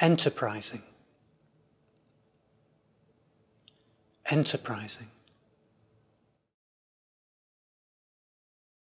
enterprising, enterprising.